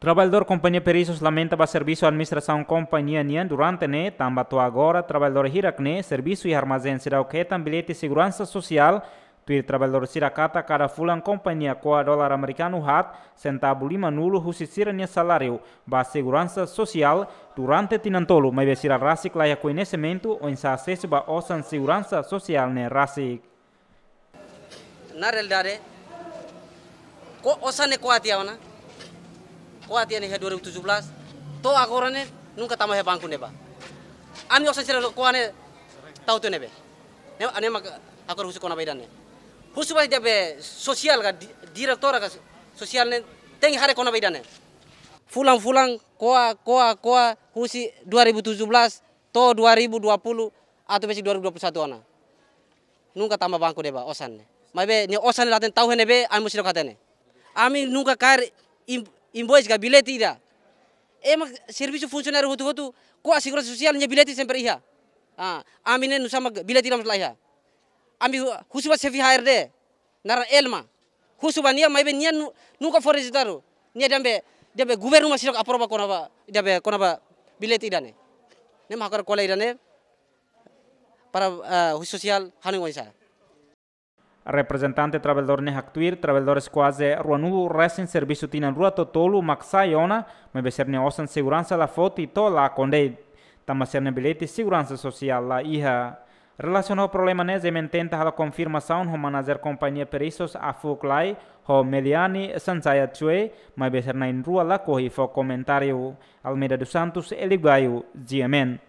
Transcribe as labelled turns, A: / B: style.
A: Trabalhador Companhia Perisos lamentava serviço a administración compañía Nian durante né, tambatou agora, trabajador Hirak ne servicio y armazém será o que bilhete segurança social, tuir trabalhador sirakata cada fulan companhia com dólar americano hat, centavo lima nulo, justicira nia salário, ba segurança social, durante tinantolo, mai besira rasik laia conhecimento, o ensa acesso ba osan segurança social ne rasik.
B: Na realidade, eh, osan equatia, ona, ko ya nih ane 2017 to agorane nungka tama ya bangku neba ani osa sira ko ane tau to nebe nih ane anu mak akor husu kona baidan ne husu bai debe sosial ga direktor ga sosial nih, tengi hari kona baidan fulang fulang koa koa kuat husi 2017 to 2020 atau besi 2021 ana nungka tama bangku nih pak. osan nih. mabe nih osan laten nih he nebe ani musiro katene ami nungka kar invoiceka biletiida emak service funcionaire hutu hutu ko assurance social nya bileti sempre iha ah amine nusama bileti ram iha ami husuba sefi HRD nara elma husuba nia maibe nia nuka forest daru nia dambe dambe gubernu masirok aproba konaba dambe konaba bileti dane nem hakar kolai dane para uh, sosial hanu ngoisa
A: representante Reprezentante trabalhadorne actuir, trabalhadores quase ruanudo recém serviço tinan rua totolu maxaiona, ser ne osan segurança la foto e tola conde. ne bilhete segurança social la iha. Relacionou o problema nese mententa a confirmação manager companhia perisos a Fuklai, ho Meliani Sansaya Chue, ser becerne em rua la corri comentário. Almeida dos Santos, Eligaio, Diamen.